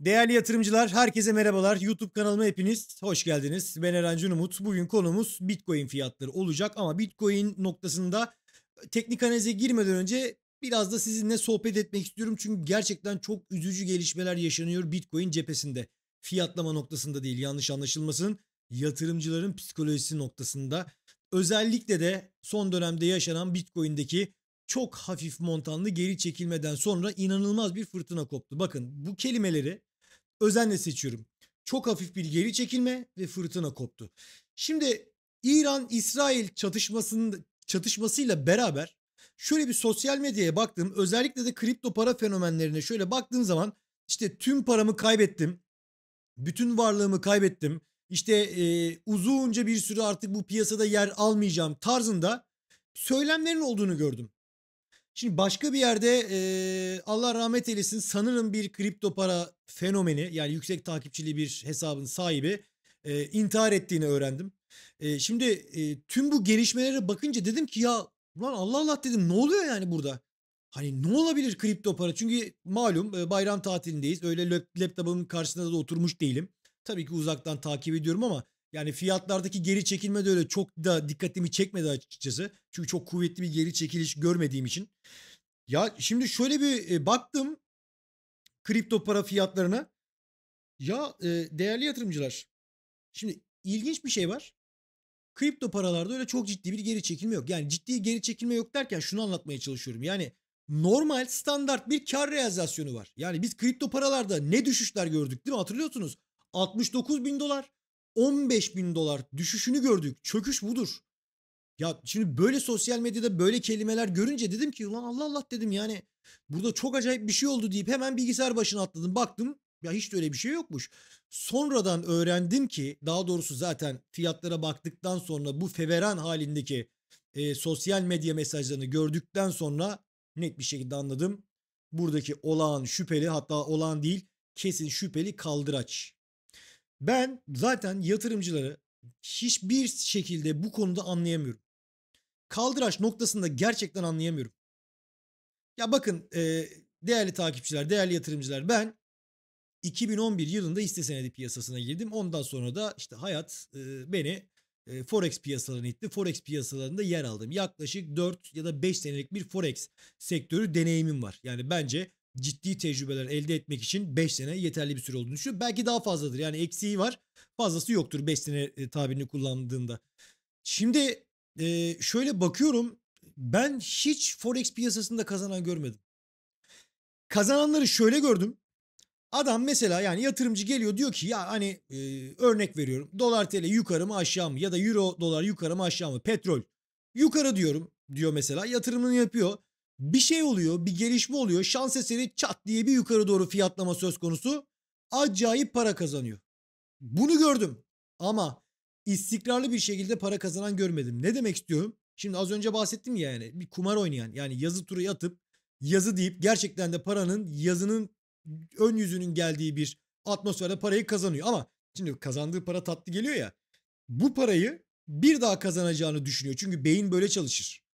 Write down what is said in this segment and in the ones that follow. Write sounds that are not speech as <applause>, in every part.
Değerli yatırımcılar, herkese merhabalar. YouTube kanalıma hepiniz hoş geldiniz. Ben Eren Umut. Bugün konumuz Bitcoin fiyatları olacak ama Bitcoin noktasında e, teknik analize girmeden önce biraz da sizinle sohbet etmek istiyorum. Çünkü gerçekten çok üzücü gelişmeler yaşanıyor Bitcoin cephesinde. Fiyatlama noktasında değil yanlış anlaşılmasın. Yatırımcıların psikolojisi noktasında. Özellikle de son dönemde yaşanan Bitcoin'deki çok hafif montanlı geri çekilmeden sonra inanılmaz bir fırtına koptu. Bakın bu kelimeleri özenle seçiyorum. Çok hafif bir geri çekilme ve fırtına koptu. Şimdi İran-İsrail çatışmasının çatışmasıyla beraber şöyle bir sosyal medyaya baktım. Özellikle de kripto para fenomenlerine şöyle baktığım zaman işte tüm paramı kaybettim. Bütün varlığımı kaybettim. İşte e, uzunca bir süre artık bu piyasada yer almayacağım tarzında söylemlerin olduğunu gördüm. Şimdi başka bir yerde e, Allah rahmet eylesin sanırım bir kripto para fenomeni yani yüksek takipçili bir hesabın sahibi e, intihar ettiğini öğrendim. E, şimdi e, tüm bu gelişmelere bakınca dedim ki ya lan Allah Allah dedim ne oluyor yani burada? Hani ne olabilir kripto para? Çünkü malum e, bayram tatilindeyiz. Öyle laptopumun karşısında da oturmuş değilim. Tabii ki uzaktan takip ediyorum ama yani fiyatlardaki geri çekilme de öyle çok da dikkatimi çekmedi açıkçası. Çünkü çok kuvvetli bir geri çekiliş görmediğim için. Ya şimdi şöyle bir e, baktım kripto para fiyatlarına. Ya e, değerli yatırımcılar şimdi ilginç bir şey var. Kripto paralarda öyle çok ciddi bir geri çekilme yok. Yani ciddi geri çekilme yok derken şunu anlatmaya çalışıyorum. Yani normal standart bir kar realizasyonu var. Yani biz kripto paralarda ne düşüşler gördük değil mi hatırlıyorsunuz? 69 bin dolar, 15 bin dolar düşüşünü gördük. Çöküş budur. Ya şimdi böyle sosyal medyada böyle kelimeler görünce dedim ki ulan Allah Allah dedim yani burada çok acayip bir şey oldu deyip hemen bilgisayar başına atladım. Baktım ya hiç de öyle bir şey yokmuş. Sonradan öğrendim ki daha doğrusu zaten fiyatlara baktıktan sonra bu feveran halindeki e, sosyal medya mesajlarını gördükten sonra net bir şekilde anladım. Buradaki olağan şüpheli hatta olağan değil kesin şüpheli kaldıraç ben zaten yatırımcıları hiçbir şekilde bu konuda anlayamıyorum. Kaldıraç noktasında gerçekten anlayamıyorum. Ya bakın e, değerli takipçiler, değerli yatırımcılar ben 2011 yılında hisse senedi piyasasına girdim. Ondan sonra da işte hayat e, beni e, forex piyasalarına itti. Forex piyasalarında yer aldım. Yaklaşık 4 ya da 5 senelik bir forex sektörü deneyimim var. Yani bence ciddi tecrübeler elde etmek için 5 sene yeterli bir süre olduğunu düşünüyorum. Belki daha fazladır yani eksiği var fazlası yoktur 5 sene e, tabirini kullandığında. Şimdi e, şöyle bakıyorum ben hiç forex piyasasında kazanan görmedim. Kazananları şöyle gördüm. Adam mesela yani yatırımcı geliyor diyor ki ya hani e, örnek veriyorum dolar tl yukarı mı aşağı mı ya da euro dolar yukarı mı aşağı mı petrol yukarı diyorum diyor mesela yatırımını yapıyor bir şey oluyor, bir gelişme oluyor. Şans eseri çat diye bir yukarı doğru fiyatlama söz konusu. Acayip para kazanıyor. Bunu gördüm ama istikrarlı bir şekilde para kazanan görmedim. Ne demek istiyorum? Şimdi az önce bahsettim ya yani bir kumar oynayan yani yazı turu yatıp yazı deyip gerçekten de paranın yazının ön yüzünün geldiği bir atmosferde parayı kazanıyor. Ama şimdi kazandığı para tatlı geliyor ya bu parayı bir daha kazanacağını düşünüyor. Çünkü beyin böyle çalışır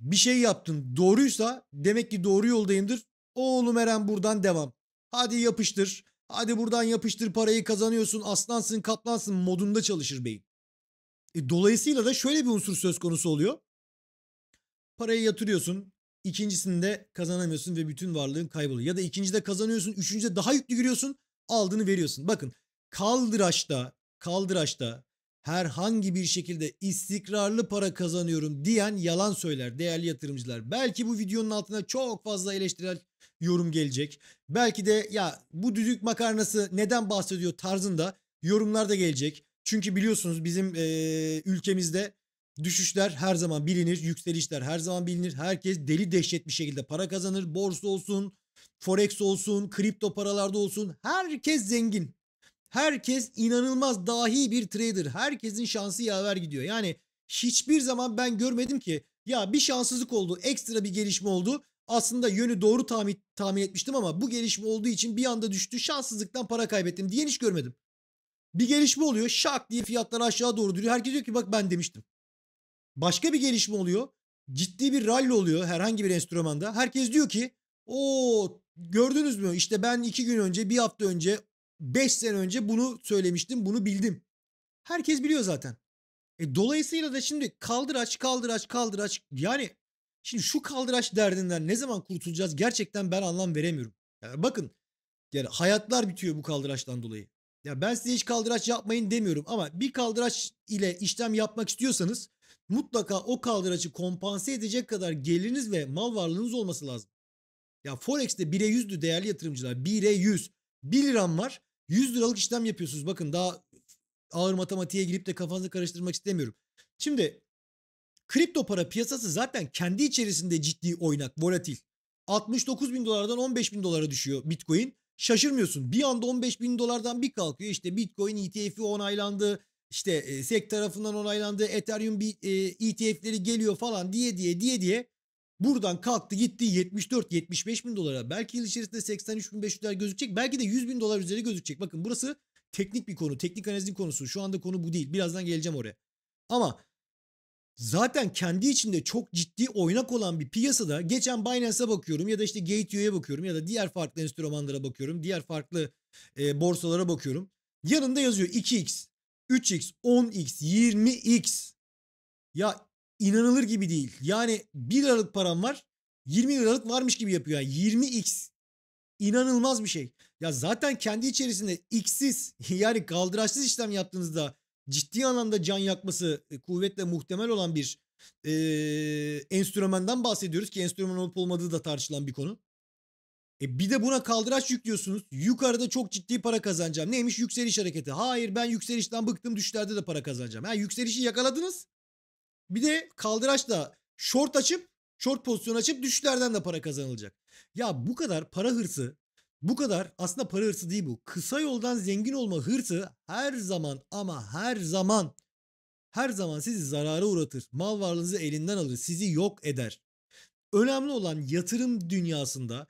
bir şey yaptın doğruysa demek ki doğru yoldayımdır. Oğlum Eren buradan devam. Hadi yapıştır. Hadi buradan yapıştır parayı kazanıyorsun aslansın kaplansın modunda çalışır beyin. E, dolayısıyla da şöyle bir unsur söz konusu oluyor. Parayı yatırıyorsun İkincisinde kazanamıyorsun ve bütün varlığın kayboluyor. Ya da ikincide kazanıyorsun üçüncüde daha yüklü giriyorsun aldığını veriyorsun. Bakın kaldıraçta kaldıraçta herhangi bir şekilde istikrarlı para kazanıyorum diyen yalan söyler değerli yatırımcılar. Belki bu videonun altına çok fazla eleştirel yorum gelecek. Belki de ya bu düdük makarnası neden bahsediyor tarzında yorumlar da gelecek. Çünkü biliyorsunuz bizim e, ülkemizde düşüşler her zaman bilinir, yükselişler her zaman bilinir. Herkes deli dehşet bir şekilde para kazanır. Borsa olsun, forex olsun, kripto paralarda olsun herkes zengin. Herkes inanılmaz dahi bir trader. Herkesin şansı yaver gidiyor. Yani hiçbir zaman ben görmedim ki ya bir şanssızlık oldu, ekstra bir gelişme oldu. Aslında yönü doğru tahmin, tahmin etmiştim ama bu gelişme olduğu için bir anda düştü. Şanssızlıktan para kaybettim diye hiç görmedim. Bir gelişme oluyor şak diye fiyatlar aşağı doğru duruyor. Herkes diyor ki bak ben demiştim. Başka bir gelişme oluyor. Ciddi bir rally oluyor herhangi bir enstrümanda. Herkes diyor ki o gördünüz mü işte ben iki gün önce bir hafta önce 5 sene önce bunu söylemiştim, bunu bildim. Herkes biliyor zaten. E, dolayısıyla da şimdi kaldıraç, kaldıraç, kaldıraç. Yani şimdi şu kaldıraç derdinden ne zaman kurtulacağız gerçekten ben anlam veremiyorum. Yani bakın yani hayatlar bitiyor bu kaldıraçtan dolayı. Ya ben size hiç kaldıraç yapmayın demiyorum ama bir kaldıraç ile işlem yapmak istiyorsanız mutlaka o kaldıraçı kompanse edecek kadar geliriniz ve mal varlığınız olması lazım. Ya Forex'te 1'e 100'dü değerli yatırımcılar. 1'e 100. 1 liram var. 100 liralık işlem yapıyorsunuz. Bakın daha ağır matematiğe girip de kafanızı karıştırmak istemiyorum. Şimdi kripto para piyasası zaten kendi içerisinde ciddi oynak, volatil. 69 bin dolardan 15 bin dolara düşüyor bitcoin. Şaşırmıyorsun. Bir anda 15 bin dolardan bir kalkıyor. İşte bitcoin ETF'i onaylandı. İşte e, SEC tarafından onaylandı. Ethereum ETF'leri e geliyor falan diye diye diye diye Buradan kalktı gitti 74-75 bin dolara. Belki yıl içerisinde 83 bin 500'ler gözükecek. Belki de 100 bin dolar üzeri gözükecek. Bakın burası teknik bir konu. Teknik analizin konusu. Şu anda konu bu değil. Birazdan geleceğim oraya. Ama zaten kendi içinde çok ciddi oynak olan bir piyasada geçen Binance'a bakıyorum ya da işte Gateo'ya bakıyorum ya da diğer farklı enstrümanlara bakıyorum. Diğer farklı e, borsalara bakıyorum. Yanında yazıyor 2x, 3x, 10x, 20x. Ya inanılır gibi değil. Yani 1 liralık param var 20 liralık varmış gibi yapıyor. Yani 20x inanılmaz bir şey. Ya zaten kendi içerisinde x'siz <laughs> yani kaldıraçsız işlem yaptığınızda ciddi anlamda can yakması e, kuvvetle muhtemel olan bir e, enstrümenden bahsediyoruz ki enstrüman olup olmadığı da tartışılan bir konu. E bir de buna kaldıraç yüklüyorsunuz. Yukarıda çok ciddi para kazanacağım. Neymiş yükseliş hareketi. Hayır ben yükselişten bıktım düşlerde de para kazanacağım. Ha yükselişi yakaladınız. Bir de kaldıraçla short açıp short pozisyon açıp düşüşlerden de para kazanılacak. Ya bu kadar para hırsı bu kadar aslında para hırsı değil bu. Kısa yoldan zengin olma hırsı her zaman ama her zaman her zaman sizi zarara uğratır. Mal varlığınızı elinden alır. Sizi yok eder. Önemli olan yatırım dünyasında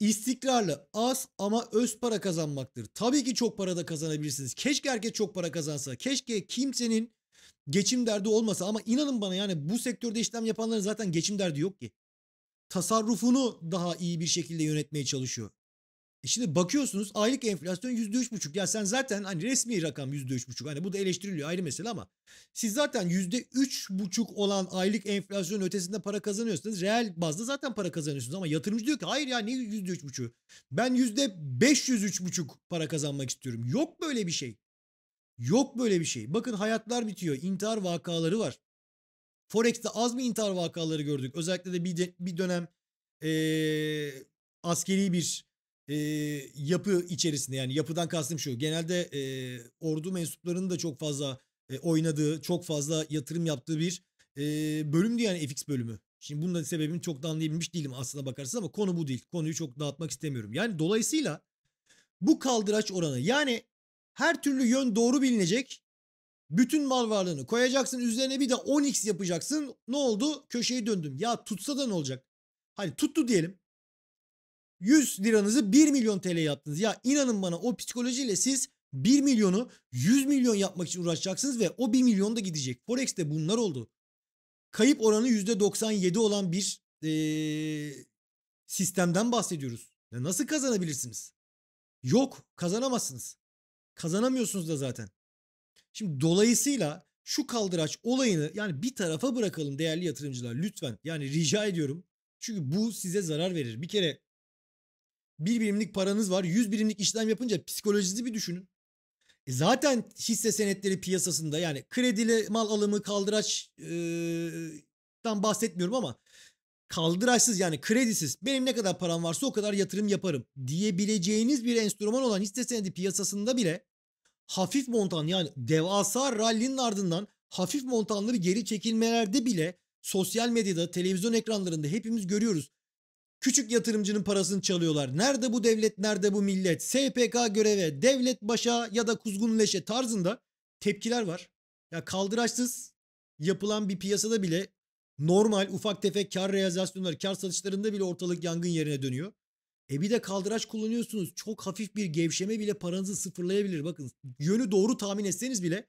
istikrarlı az ama öz para kazanmaktır. Tabii ki çok para da kazanabilirsiniz. Keşke herkes çok para kazansa. Keşke kimsenin geçim derdi olmasa ama inanın bana yani bu sektörde işlem yapanların zaten geçim derdi yok ki. Tasarrufunu daha iyi bir şekilde yönetmeye çalışıyor. E şimdi bakıyorsunuz aylık enflasyon %3,5. Ya sen zaten hani resmi rakam %3,5. Hani bu da eleştiriliyor ayrı mesele ama siz zaten %3,5 olan aylık enflasyon ötesinde para kazanıyorsunuz. Reel bazda zaten para kazanıyorsunuz ama yatırımcı diyor ki hayır ya ne %3,5'ü? Ben %503,5 para kazanmak istiyorum. Yok böyle bir şey. Yok böyle bir şey. Bakın hayatlar bitiyor. intihar vakaları var. Forex'te az mı intihar vakaları gördük? Özellikle de bir, de, bir dönem e, askeri bir e, yapı içerisinde yani yapıdan kastım şu. Genelde e, ordu mensuplarının da çok fazla e, oynadığı, çok fazla yatırım yaptığı bir e, bölümdü yani FX bölümü. Şimdi bunun da sebebini çok da anlayabilmiş değilim aslına bakarsın ama konu bu değil. Konuyu çok dağıtmak istemiyorum. Yani dolayısıyla bu kaldıraç oranı yani her türlü yön doğru bilinecek. Bütün mal varlığını koyacaksın. Üzerine bir de 10x yapacaksın. Ne oldu? Köşeyi döndüm. Ya tutsa da ne olacak? Hani tuttu diyelim. 100 liranızı 1 milyon TL yaptınız. Ya inanın bana o psikolojiyle siz 1 milyonu 100 milyon yapmak için uğraşacaksınız ve o 1 milyon da gidecek. Forex'te bunlar oldu. Kayıp oranı %97 olan bir ee, sistemden bahsediyoruz. Ya nasıl kazanabilirsiniz? Yok kazanamazsınız. Kazanamıyorsunuz da zaten. Şimdi dolayısıyla şu kaldıraç olayını yani bir tarafa bırakalım değerli yatırımcılar lütfen. Yani rica ediyorum. Çünkü bu size zarar verir. Bir kere bir birimlik paranız var. yüz birimlik işlem yapınca psikolojinizi bir düşünün. E zaten hisse senetleri piyasasında yani kredili mal alımı kaldıraçtan e, bahsetmiyorum ama kaldıraçsız yani kredisiz benim ne kadar param varsa o kadar yatırım yaparım diyebileceğiniz bir enstrüman olan hisse senedi piyasasında bile hafif montan yani devasa rallinin ardından hafif montanları geri çekilmelerde bile sosyal medyada, televizyon ekranlarında hepimiz görüyoruz. Küçük yatırımcının parasını çalıyorlar. Nerede bu devlet, nerede bu millet? SPK göreve, devlet başa ya da kuzgun leşe tarzında tepkiler var. Ya kaldıraçsız yapılan bir piyasada bile normal ufak tefek kar realizasyonları, kar satışlarında bile ortalık yangın yerine dönüyor. E bir de kaldıraç kullanıyorsunuz. Çok hafif bir gevşeme bile paranızı sıfırlayabilir. Bakın yönü doğru tahmin etseniz bile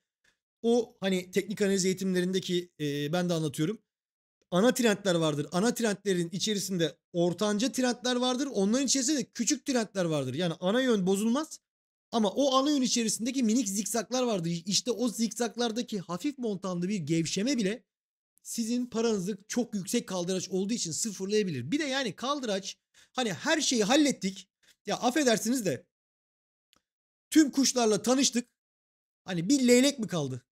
o hani teknik analiz eğitimlerindeki e, ben de anlatıyorum. Ana trendler vardır. Ana trendlerin içerisinde ortanca trendler vardır. Onların içerisinde de küçük trendler vardır. Yani ana yön bozulmaz. Ama o ana yön içerisindeki minik zikzaklar vardır. İşte o zikzaklardaki hafif montanlı bir gevşeme bile sizin paranızı çok yüksek kaldıraç olduğu için sıfırlayabilir. Bir de yani kaldıraç Hani her şeyi hallettik. Ya affedersiniz de tüm kuşlarla tanıştık. Hani bir leylek mi kaldı?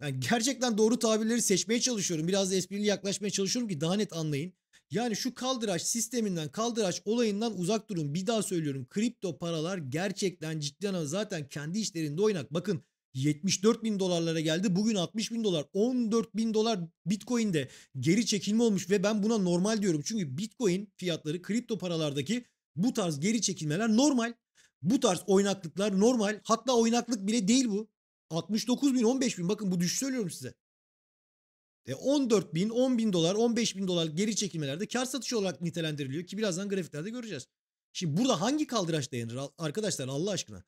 Yani gerçekten doğru tabirleri seçmeye çalışıyorum. Biraz da esprili yaklaşmaya çalışıyorum ki daha net anlayın. Yani şu kaldıraç sisteminden, kaldıraç olayından uzak durun. Bir daha söylüyorum. Kripto paralar gerçekten ciddi anlamda zaten kendi işlerinde oynak. Bakın 74 bin dolarlara geldi. Bugün 60 bin dolar 14 bin dolar bitcoin'de geri çekilme olmuş ve ben buna normal diyorum. Çünkü bitcoin fiyatları kripto paralardaki bu tarz geri çekilmeler normal. Bu tarz oynaklıklar normal. Hatta oynaklık bile değil bu. 69 bin 15 bin bakın bu düşüş söylüyorum size. E 14 bin 10 bin dolar 15 bin dolar geri çekilmelerde kar satışı olarak nitelendiriliyor ki birazdan grafiklerde göreceğiz. Şimdi burada hangi kaldıraç dayanır arkadaşlar Allah aşkına?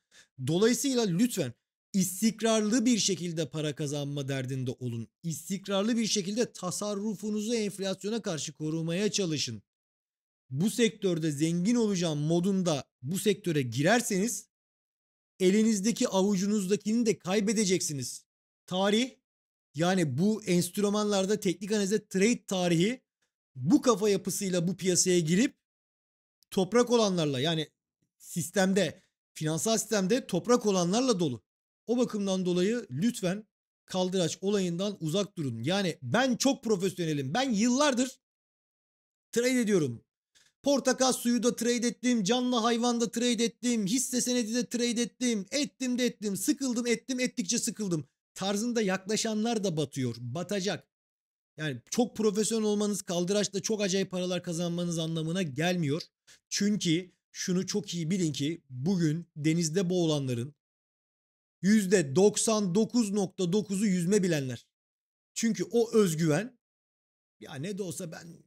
Dolayısıyla lütfen istikrarlı bir şekilde para kazanma derdinde olun. İstikrarlı bir şekilde tasarrufunuzu enflasyona karşı korumaya çalışın. Bu sektörde zengin olacağım modunda bu sektöre girerseniz elinizdeki avucunuzdakini de kaybedeceksiniz. Tarih yani bu enstrümanlarda teknik analize trade tarihi bu kafa yapısıyla bu piyasaya girip toprak olanlarla yani sistemde finansal sistemde toprak olanlarla dolu. O bakımdan dolayı lütfen kaldıraç olayından uzak durun. Yani ben çok profesyonelim. Ben yıllardır trade ediyorum. Portakal suyu da trade ettim, canlı hayvan da trade ettim, hisse senedi de trade ettim, ettim de ettim, sıkıldım ettim, ettikçe sıkıldım. Tarzında yaklaşanlar da batıyor, batacak. Yani çok profesyonel olmanız kaldıraçta çok acayip paralar kazanmanız anlamına gelmiyor. Çünkü şunu çok iyi bilin ki bugün denizde boğulanların, %99.9'u yüzme bilenler. Çünkü o özgüven ya ne de olsa ben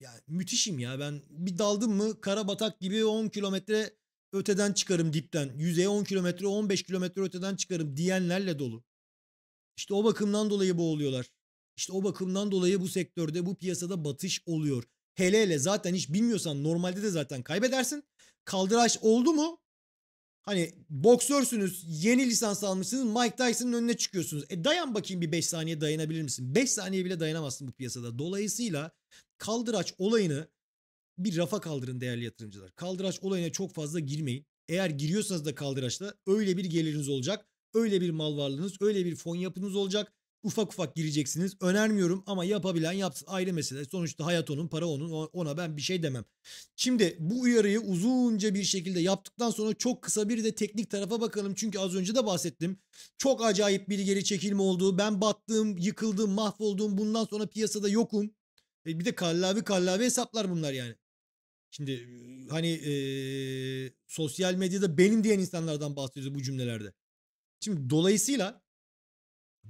ya müthişim ya ben bir daldım mı karabatak gibi 10 kilometre öteden çıkarım dipten. Yüzeye 10 kilometre 15 kilometre öteden çıkarım diyenlerle dolu. İşte o bakımdan dolayı boğuluyorlar. İşte o bakımdan dolayı bu sektörde bu piyasada batış oluyor. Hele hele zaten hiç bilmiyorsan normalde de zaten kaybedersin. Kaldıraç oldu mu Hani boksörsünüz, yeni lisans almışsınız, Mike Tyson'ın önüne çıkıyorsunuz. E dayan bakayım bir 5 saniye dayanabilir misin? 5 saniye bile dayanamazsın bu piyasada. Dolayısıyla kaldıraç olayını bir rafa kaldırın değerli yatırımcılar. Kaldıraç olayına çok fazla girmeyin. Eğer giriyorsanız da kaldıraçta öyle bir geliriniz olacak, öyle bir mal varlığınız, öyle bir fon yapınız olacak ufak ufak gireceksiniz. Önermiyorum ama yapabilen yapsın ayrı mesele. Sonuçta hayat onun, para onun ona ben bir şey demem. Şimdi bu uyarıyı uzunca bir şekilde yaptıktan sonra çok kısa bir de teknik tarafa bakalım. Çünkü az önce de bahsettim. Çok acayip bir geri çekilme oldu. Ben battım, yıkıldım, mahvoldum. Bundan sonra piyasada yokum. E bir de kallavi kallavi hesaplar bunlar yani. Şimdi e, hani e, sosyal medyada benim diyen insanlardan bahsediyoruz bu cümlelerde. Şimdi dolayısıyla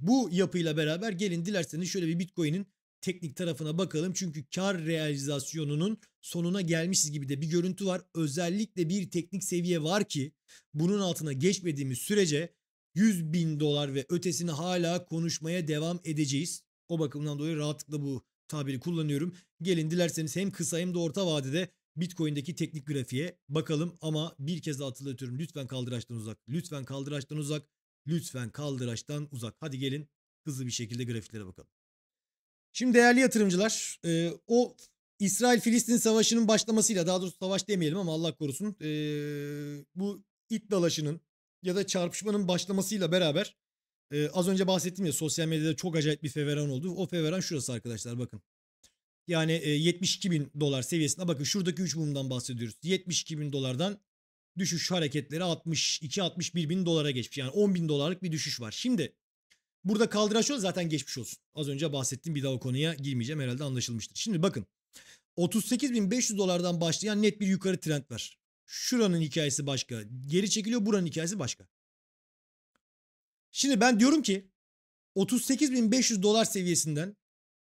bu yapıyla beraber gelin dilerseniz şöyle bir Bitcoin'in teknik tarafına bakalım. Çünkü kar realizasyonunun sonuna gelmişiz gibi de bir görüntü var. Özellikle bir teknik seviye var ki bunun altına geçmediğimiz sürece 100 bin dolar ve ötesini hala konuşmaya devam edeceğiz. O bakımdan dolayı rahatlıkla bu tabiri kullanıyorum. Gelin dilerseniz hem kısa hem de orta vadede Bitcoin'deki teknik grafiğe bakalım ama bir kez daha hatırlatıyorum lütfen kaldıraçtan uzak. Lütfen kaldıraçtan uzak. Lütfen kaldıraçtan uzak. Hadi gelin hızlı bir şekilde grafiklere bakalım. Şimdi değerli yatırımcılar e, o İsrail-Filistin savaşının başlamasıyla daha doğrusu savaş demeyelim ama Allah korusun e, bu it dalaşının ya da çarpışmanın başlamasıyla beraber e, az önce bahsettim ya sosyal medyada çok acayip bir feveran oldu. O feveran şurası arkadaşlar bakın. Yani e, 72 bin dolar seviyesine bakın şuradaki 3 mumdan bahsediyoruz. 72 bin dolardan düşüş hareketleri 62-61 bin dolara geçmiş. Yani 10 bin dolarlık bir düşüş var. Şimdi burada kaldıraç yol zaten geçmiş olsun. Az önce bahsettiğim bir daha o konuya girmeyeceğim herhalde anlaşılmıştır. Şimdi bakın 38.500 dolardan başlayan net bir yukarı trend var. Şuranın hikayesi başka. Geri çekiliyor buranın hikayesi başka. Şimdi ben diyorum ki 38.500 dolar seviyesinden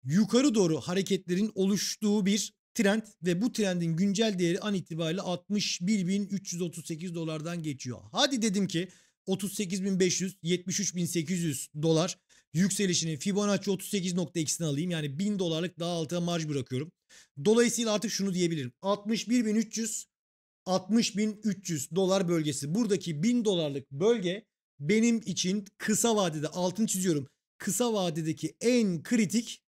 yukarı doğru hareketlerin oluştuğu bir trend ve bu trendin güncel değeri an itibariyle 61.338 dolardan geçiyor. Hadi dedim ki 38.500, 73.800 dolar yükselişini Fibonacci 38.x'ini alayım. Yani 1000 dolarlık daha altına marj bırakıyorum. Dolayısıyla artık şunu diyebilirim. 61.300 60.300 dolar bölgesi. Buradaki 1000 dolarlık bölge benim için kısa vadede altın çiziyorum. Kısa vadedeki en kritik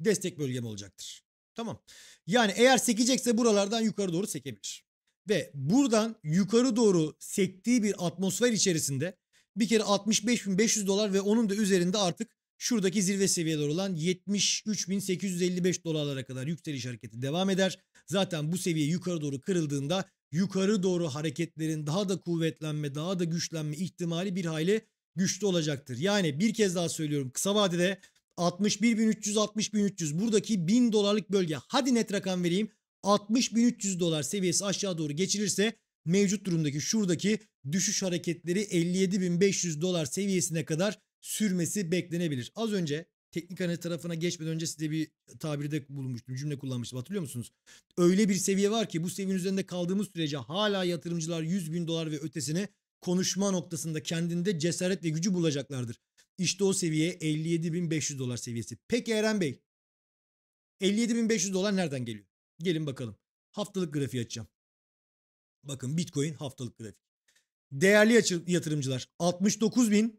destek bölgem olacaktır. Tamam. Yani eğer sekecekse buralardan yukarı doğru sekebilir. Ve buradan yukarı doğru sektiği bir atmosfer içerisinde bir kere 65.500 dolar ve onun da üzerinde artık şuradaki zirve seviye olan 73.855 dolarlara kadar yükseliş hareketi devam eder. Zaten bu seviye yukarı doğru kırıldığında yukarı doğru hareketlerin daha da kuvvetlenme, daha da güçlenme ihtimali bir hayli güçlü olacaktır. Yani bir kez daha söylüyorum kısa vadede 61.300 60.300 buradaki 1000 dolarlık bölge hadi net rakam vereyim 60.300 dolar seviyesi aşağı doğru geçilirse mevcut durumdaki şuradaki düşüş hareketleri 57.500 dolar seviyesine kadar sürmesi beklenebilir. Az önce teknik analiz tarafına geçmeden önce size bir tabirde bulunmuştum. Cümle kullanmıştım hatırlıyor musunuz? Öyle bir seviye var ki bu seviyenin üzerinde kaldığımız sürece hala yatırımcılar 100 bin dolar ve ötesine konuşma noktasında kendinde cesaret ve gücü bulacaklardır. İşte o seviye 57.500 dolar seviyesi. Peki Eren Bey 57.500 dolar nereden geliyor? Gelin bakalım. Haftalık grafiği açacağım. Bakın Bitcoin haftalık grafiği. Değerli yatırımcılar 69.000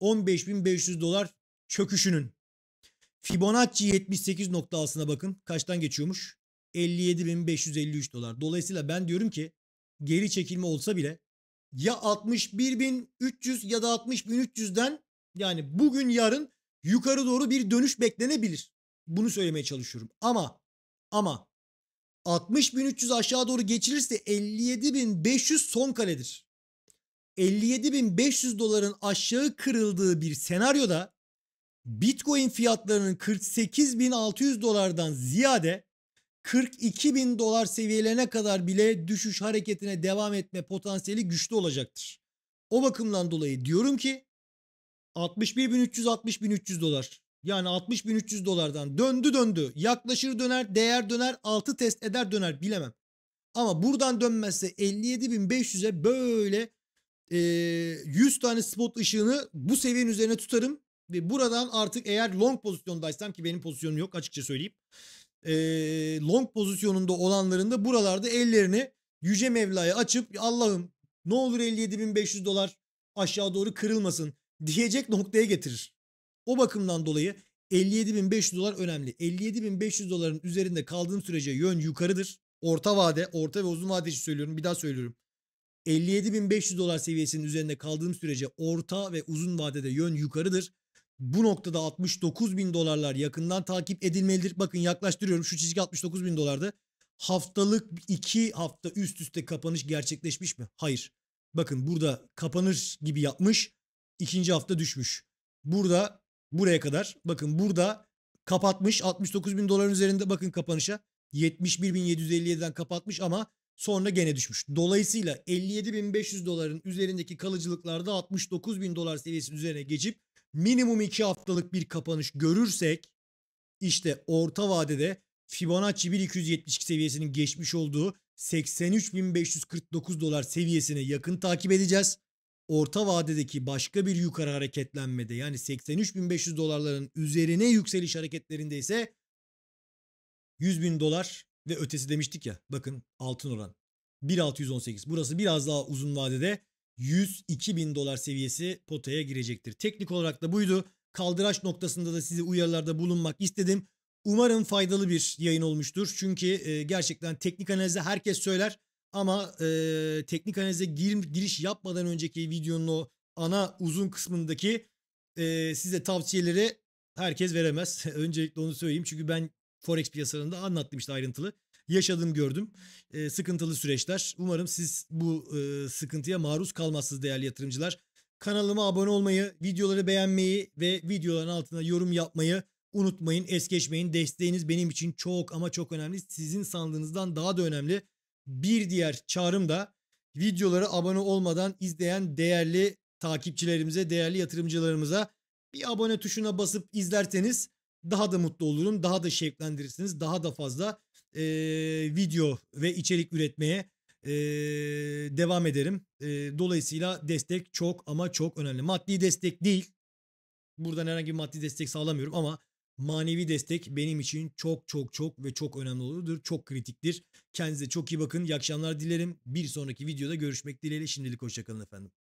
15.500 dolar çöküşünün Fibonacci 78 nokta bakın. Kaçtan geçiyormuş? 57.553 dolar. Dolayısıyla ben diyorum ki geri çekilme olsa bile ya 61.300 ya da 60.300'den yani bugün yarın yukarı doğru bir dönüş beklenebilir. Bunu söylemeye çalışıyorum. Ama ama 60.300 aşağı doğru geçilirse 57.500 son kaledir. 57.500 doların aşağı kırıldığı bir senaryoda Bitcoin fiyatlarının 48.600 dolardan ziyade 42.000 dolar seviyelerine kadar bile düşüş hareketine devam etme potansiyeli güçlü olacaktır. O bakımdan dolayı diyorum ki 61.360.300 dolar. Yani 60.300 dolardan döndü döndü. Yaklaşır döner, değer döner, altı test eder döner bilemem. Ama buradan dönmezse 57.500'e böyle e, 100 tane spot ışığını bu seviyenin üzerine tutarım. Ve buradan artık eğer long pozisyondaysam ki benim pozisyonum yok açıkça söyleyeyim. E, long pozisyonunda olanların da buralarda ellerini Yüce Mevla'ya açıp Allah'ım ne olur 57.500 dolar aşağı doğru kırılmasın diyecek noktaya getirir. O bakımdan dolayı 57.500 dolar önemli. 57.500 doların üzerinde kaldığım sürece yön yukarıdır. Orta vade, orta ve uzun vade için söylüyorum. Bir daha söylüyorum. 57.500 dolar seviyesinin üzerinde kaldığım sürece orta ve uzun vadede yön yukarıdır. Bu noktada 69.000 dolarlar yakından takip edilmelidir. Bakın yaklaştırıyorum şu çizgi 69.000 dolardı. Haftalık 2 hafta üst üste kapanış gerçekleşmiş mi? Hayır. Bakın burada kapanır gibi yapmış ikinci hafta düşmüş. Burada buraya kadar bakın burada kapatmış 69 bin doların üzerinde bakın kapanışa 71.757'den kapatmış ama sonra gene düşmüş. Dolayısıyla 57.500 doların üzerindeki kalıcılıklarda 69 bin dolar seviyesinin üzerine geçip minimum 2 haftalık bir kapanış görürsek işte orta vadede Fibonacci 1272 seviyesinin geçmiş olduğu 83.549 dolar seviyesine yakın takip edeceğiz orta vadedeki başka bir yukarı hareketlenmede yani 83.500 dolarların üzerine yükseliş hareketlerinde ise 100.000 dolar ve ötesi demiştik ya bakın altın oran 1.618 burası biraz daha uzun vadede 102.000 dolar seviyesi potaya girecektir. Teknik olarak da buydu. Kaldıraç noktasında da sizi uyarılarda bulunmak istedim. Umarım faydalı bir yayın olmuştur. Çünkü e, gerçekten teknik analizde herkes söyler ama e, teknik analize gir, giriş yapmadan önceki videonun o ana uzun kısmındaki e, size tavsiyeleri herkes veremez. <laughs> Öncelikle onu söyleyeyim. Çünkü ben Forex piyasalarında anlattım işte ayrıntılı. Yaşadım gördüm. E, sıkıntılı süreçler. Umarım siz bu e, sıkıntıya maruz kalmazsınız değerli yatırımcılar. Kanalıma abone olmayı, videoları beğenmeyi ve videoların altına yorum yapmayı unutmayın. Es geçmeyin. Desteğiniz benim için çok ama çok önemli. Sizin sandığınızdan daha da önemli. Bir diğer çağrım da videoları abone olmadan izleyen değerli takipçilerimize, değerli yatırımcılarımıza bir abone tuşuna basıp izlerseniz daha da mutlu olurum. Daha da şevklendirirsiniz. Daha da fazla e, video ve içerik üretmeye e, devam ederim. E, dolayısıyla destek çok ama çok önemli. Maddi destek değil. Buradan herhangi bir maddi destek sağlamıyorum ama manevi destek benim için çok çok çok ve çok önemli oluyordur. Çok kritiktir. Kendinize çok iyi bakın. İyi akşamlar dilerim. Bir sonraki videoda görüşmek dileğiyle. Şimdilik hoşçakalın efendim.